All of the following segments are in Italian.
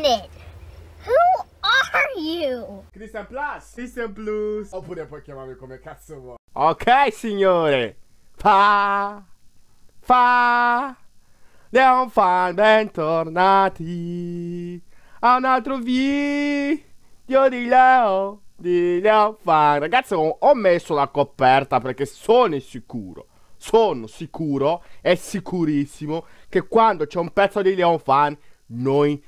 minute! Who are you? Christian Plus! Christian Plus! Oppure puoi chiamarmi come cazzo vuoi. Ok, signore! Fa! Fa! Leon Fan, bentornati! A un altro video di Leo! Di Leon Fan! Ragazzi, ho messo la coperta perché sono sicuro sono sicuro, e sicurissimo, che quando c'è un pezzo di Leon Fan, noi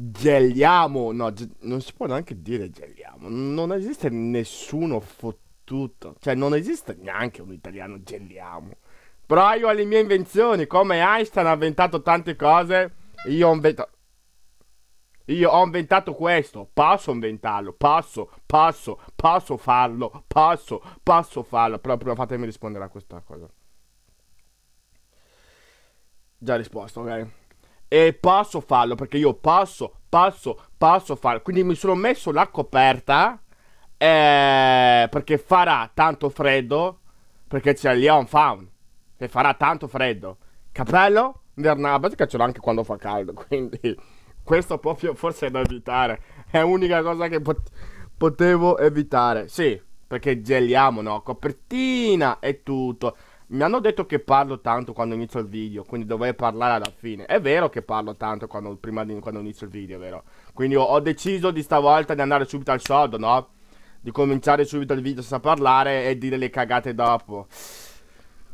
Gelliamo, no, ge- non si può neanche dire gelliamo. Non esiste nessuno fottuto, cioè non esiste neanche un italiano gelliamo. Però io ho le mie invenzioni, come Einstein ha inventato tante cose, io ho inventato... Io ho inventato questo, posso inventarlo, posso, posso, posso farlo, posso, posso farlo. Però prima fatemi rispondere a questa cosa. Già risposto, ok? e posso farlo perché io posso, posso, posso farlo. Quindi mi sono messo la coperta eh, perché farà tanto freddo perché c'è Leon Faun e farà tanto freddo. Capello? Invernabile che ce l'ho anche quando fa caldo, quindi questo proprio forse è da evitare. È l'unica cosa che pot- potevo evitare. Sì, perché geliamo, no? Copertina e tutto. Mi hanno detto che parlo tanto quando inizio il video, quindi dovrei parlare alla fine. È vero che parlo tanto quando, prima di, quando inizio il video, vero? Quindi ho, ho deciso di stavolta di andare subito al soldo, no? Di cominciare subito il video senza parlare e dire le cagate dopo.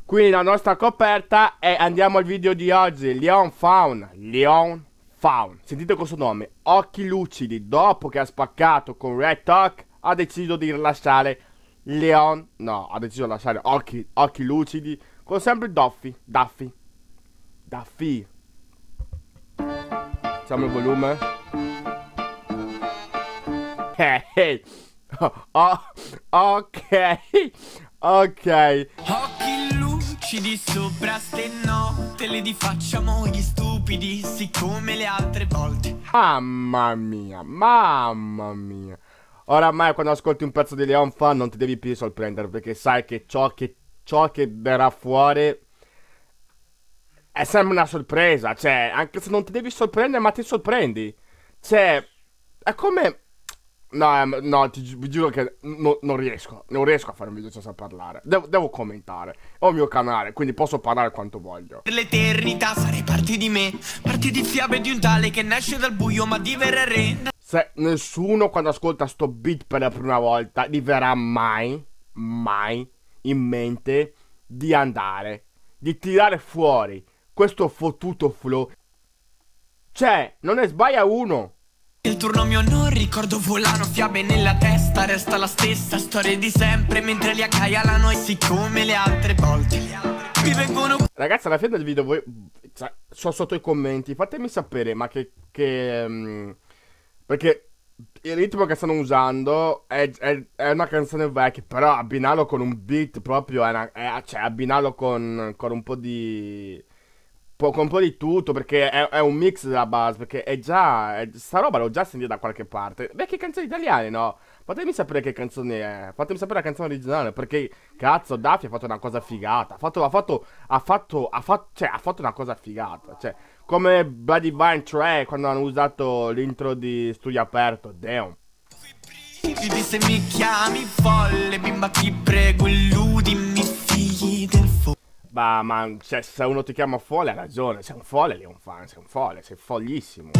Quindi la nostra coperta è andiamo al video di oggi, Leon Faun, Leon Faun. Sentite questo nome, Occhi Lucidi, dopo che ha spaccato con Red Talk, ha deciso di rilasciare Leon, no, ha deciso di lasciare occhi, occhi lucidi con sempre Duffy, Duffy, Duffy. Facciamo il volume. Ok, oh, ok, ok. Occhi lucidi sopra ste note, le difacciamo gli stupidi, siccome le altre volte. Mamma mia, mamma mia. Oramai quando ascolti un pezzo di Leon Fan non ti devi più sorprendere perché sai che ciò che, ciò che verrà fuori è sempre una sorpresa, cioè, anche se non ti devi sorprendere, ma ti sorprendi. Cioè, è come... No, ehm, no, ti gi- vi giuro che no, non riesco, non riesco a fare un video senza parlare. Devo, devo commentare. Ho il mio canale, quindi posso parlare quanto voglio. Per l'eternità sarei parte di me, parte di fiabe di un tale che nasce dal buio ma diverrà re se nessuno quando ascolta sto beat per la prima volta gli verrà mai, mai in mente di andare, di tirare fuori questo fottuto flow. Cioè, non ne sbaglia uno. Il turno mio non ricordo volano, fiabe nella testa, resta la stessa storia di sempre, mentre li accaialano e siccome le altre volte mi vengono... Ragazzi, alla fine del video voi... Cioè, sono sotto i commenti, fatemi sapere, ma che... che um perché il ritmo che stanno usando è, è, è, una canzone vecchia, però abbinarlo con un beat proprio, è una, è, cioè abbinarlo con, con, un po' di... Po', con un po' di tutto, perché è, un mix della base, perché è già... sta roba l'ho già sentita da qualche parte. Vecchie canzoni italiane, no? Fatemi sapere che canzone è, fatemi sapere la canzone originale, perché cazzo, Daffy ha fatto una cosa figata, ha fatto, ha fatto, ha fatto, ha fatto, cioè, ha fatto una cosa figata, cioè... Come Bloody Vine 3 quando hanno usato l'intro di Studio Aperto, damn. Ridi se mi chiami folle, bimba ti prego, illudimi figli del folle. Bah, ma cioè, se uno ti chiama folle ha ragione, sei un folle, lì fan, sei un folle, sei foglissimo.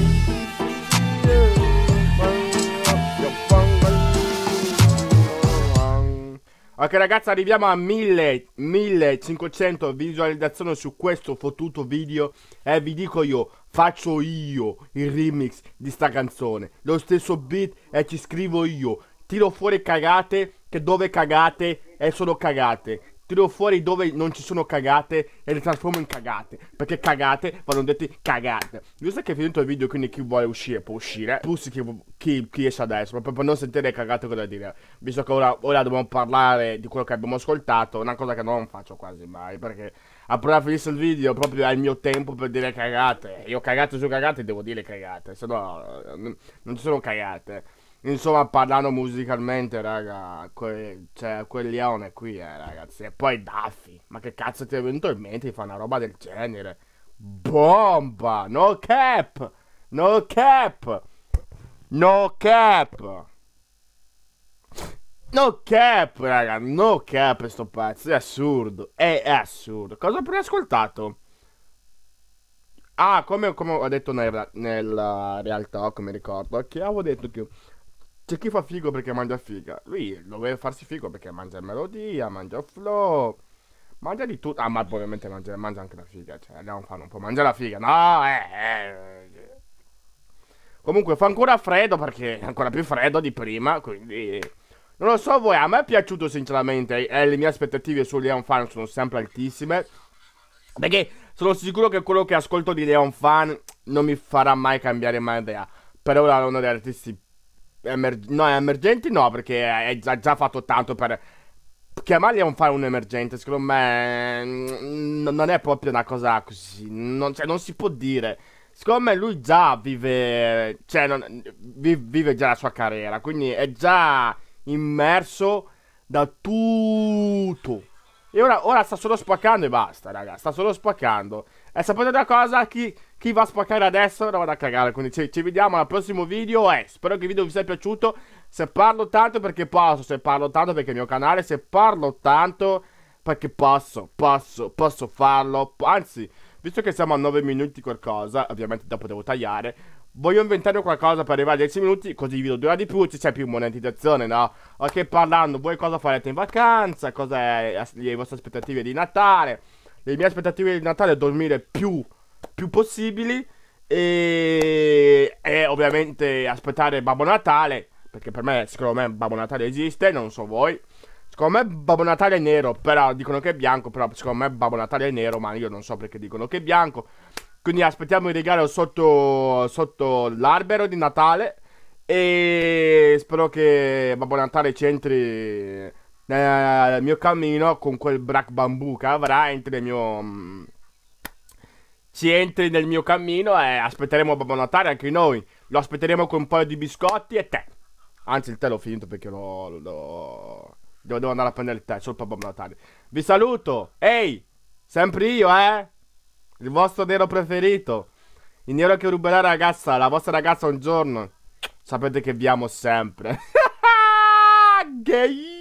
Ok ragazzi arriviamo a 1000, 1500 visualizzazioni su questo fottuto video E vi dico io, faccio io il remix di sta canzone Lo stesso beat e ci scrivo io Tiro fuori cagate, che dove cagate e sono cagate tiro fuori dove non ci sono cagate e le trasformo in cagate. Perché cagate vanno dette cagate. Visto che è finito il video, quindi chi vuole uscire può uscire. Pussi chi, chi, chi esce adesso, proprio per non sentire cagate cosa dire. Visto che ora, ora, dobbiamo parlare di quello che abbiamo ascoltato, una cosa che non faccio quasi mai, perché appena finisce il video proprio al mio tempo per dire cagate. Io cagate su cagate devo dire cagate, se no non ci sono cagate. Insomma, parlando musicalmente, raga, que- cioè, quel leone qui, eh, ragazzi. E poi Daffy. Ma che cazzo ti è venuto in mente di fare una roba del genere? Bomba! No cap! No cap! No cap! No cap, raga, no cap sto pezzo, è assurdo, è, è assurdo. Cosa ho preascoltato? Ah, come, come ho detto nel, nella realtà, come ricordo, che avevo detto che c'è chi fa figo perché mangia figa. Lui doveva farsi figo perché mangia melodia, mangia flow. Mangia di tutto. Ah, ma ovviamente mangia, mangia anche la figa. Cioè, andiamo a fare un po'. Mangia la figa. No, eh, eh. Comunque fa ancora freddo perché è ancora più freddo di prima, quindi... Non lo so voi, a me è piaciuto sinceramente. Eh, le mie aspettative su Leon Fan sono sempre altissime. Perché sono sicuro che quello che ascolto di Leon Fan non mi farà mai cambiare mai idea. Per ora è uno degli artisti Emer- no, emergenti no, perché ha già, già, fatto tanto per... Chiamarli a un fare un emergente, secondo me, mm, n- non è proprio una cosa così, non, cioè, non si può dire. Secondo me lui già vive, cioè, non, vi- vive già la sua carriera, quindi è già immerso da tutto e ora, ora, sta solo spaccando e basta, raga. Sta solo spaccando. E sapete una cosa? Chi, chi va a spaccare adesso ora vado a cagare. Quindi ci, ci vediamo al prossimo video. E spero che il video vi sia piaciuto. Se parlo tanto perché posso. Se parlo tanto perché è il mio canale. Se parlo tanto perché posso, posso, posso farlo. Anzi, visto che siamo a 9 minuti qualcosa, ovviamente dopo devo tagliare. Voglio inventare qualcosa per arrivare a 10 minuti, così il video dura di più, ci c'è più monetizzazione, no? Ok, parlando, voi cosa farete in vacanza, cosa è le vostre aspettative di Natale. Le mie aspettative di Natale è dormire più, più possibili e, e ovviamente aspettare Babbo Natale, perché per me, secondo me, Babbo Natale esiste, non so voi. Secondo me Babbo Natale è nero, però dicono che è bianco, però secondo me Babbo Natale è nero, ma io non so perché dicono che è bianco. Quindi aspettiamo il regalo sotto, sotto l'albero di Natale. E spero che Babbo Natale c'entri nel mio cammino con quel brac bambù che avrà. Entri nel mio. Ci entri nel mio cammino e aspetteremo Babbo Natale anche noi. Lo aspetteremo con un paio di biscotti e tè. Anzi, il tè l'ho finito perché lo. l'ho... Devo, devo andare a prendere il tè solo per Babbo Natale. Vi saluto. Ehi, sempre io, eh. Il vostro nero preferito. Il nero che ruberà ragazza, la vostra ragazza un giorno. Sapete che vi amo sempre. Gay.